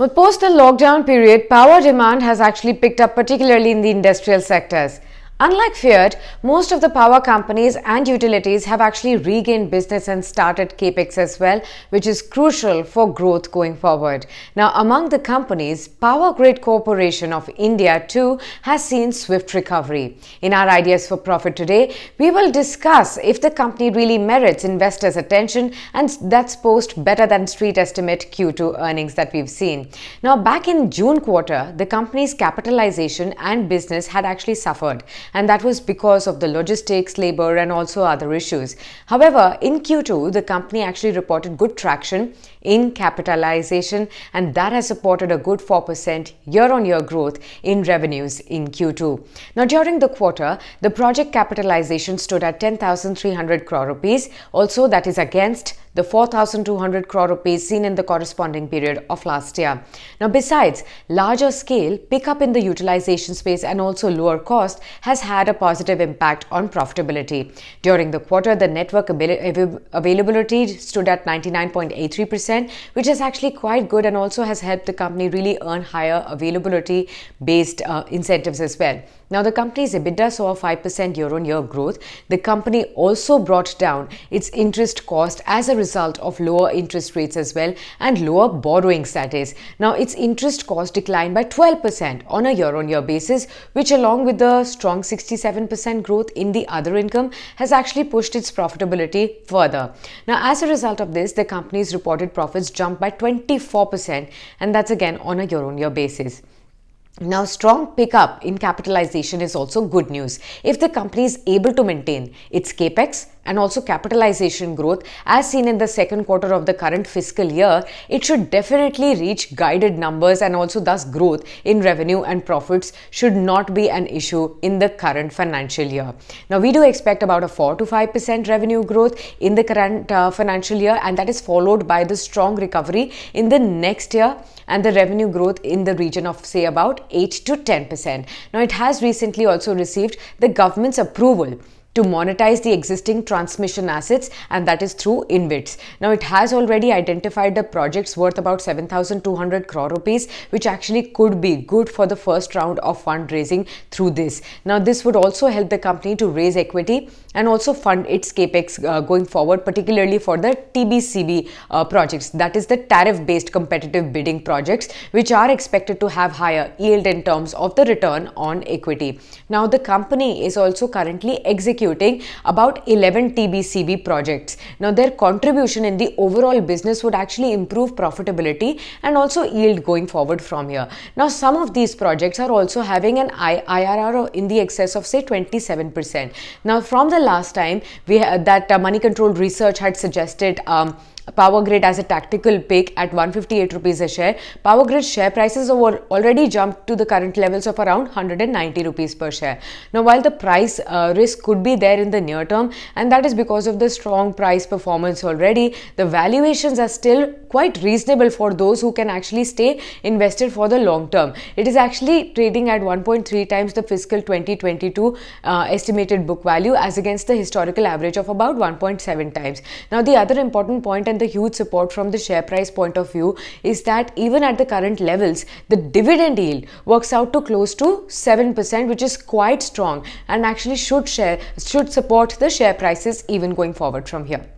But post the lockdown period, power demand has actually picked up, particularly in the industrial sectors. Unlike feared, most of the power companies and utilities have actually regained business and started capex as well, which is crucial for growth going forward. Now, among the companies, Power Grid Corporation of India too has seen swift recovery. In our Ideas for Profit today, we will discuss if the company really merits investors' attention and that's post better than street estimate Q2 earnings that we've seen. Now, back in June quarter, the company's capitalization and business had actually suffered and that was because of the logistics, labor, and also other issues. However, in Q2, the company actually reported good traction in capitalization, and that has supported a good 4% year on year growth in revenues in Q2. Now, during the quarter, the project capitalization stood at 10,300 crore rupees. Also, that is against the 4,200 crore rupees seen in the corresponding period of last year. Now, besides, larger scale, pickup in the utilization space and also lower cost has had a positive impact on profitability. During the quarter, the network availability stood at 99.83%, which is actually quite good and also has helped the company really earn higher availability based uh, incentives as well. Now, the company's EBITDA saw a 5% year on year growth. The company also brought down its interest cost as a result of lower interest rates as well and lower borrowings, that is. Now, its interest cost declined by 12% on a year on year basis, which, along with the strong 67% growth in the other income, has actually pushed its profitability further. Now, as a result of this, the company's reported profits jumped by 24%, and that's again on a year on year basis. Now, strong pickup in capitalization is also good news if the company is able to maintain its capex and also capitalization growth as seen in the second quarter of the current fiscal year, it should definitely reach guided numbers and also thus growth in revenue and profits should not be an issue in the current financial year. Now we do expect about a 4 to 5% revenue growth in the current uh, financial year and that is followed by the strong recovery in the next year and the revenue growth in the region of say about 8 to 10%. Now it has recently also received the government's approval to monetize the existing transmission assets and that is through InVITs. Now it has already identified the projects worth about 7200 crore rupees which actually could be good for the first round of fundraising through this. Now this would also help the company to raise equity and also fund its capex uh, going forward particularly for the TBCB uh, projects that is the tariff based competitive bidding projects which are expected to have higher yield in terms of the return on equity. Now the company is also currently executing executing about 11 TBCB projects. Now, their contribution in the overall business would actually improve profitability and also yield going forward from here. Now, some of these projects are also having an IRR in the excess of say 27%. Now, from the last time we had uh, that uh, Money control Research had suggested um, Power Grid as a tactical pick at 158 rupees a share. Power Grid share prices have already jumped to the current levels of around 190 rupees per share. Now, while the price uh, risk could be there in the near term, and that is because of the strong price performance already, the valuations are still quite reasonable for those who can actually stay invested for the long term. It is actually trading at 1.3 times the fiscal 2022 uh, estimated book value as against the historical average of about 1.7 times. Now, the other important point and the huge support from the share price point of view is that even at the current levels, the dividend yield works out to close to 7%, which is quite strong and actually should share should support the share prices even going forward from here.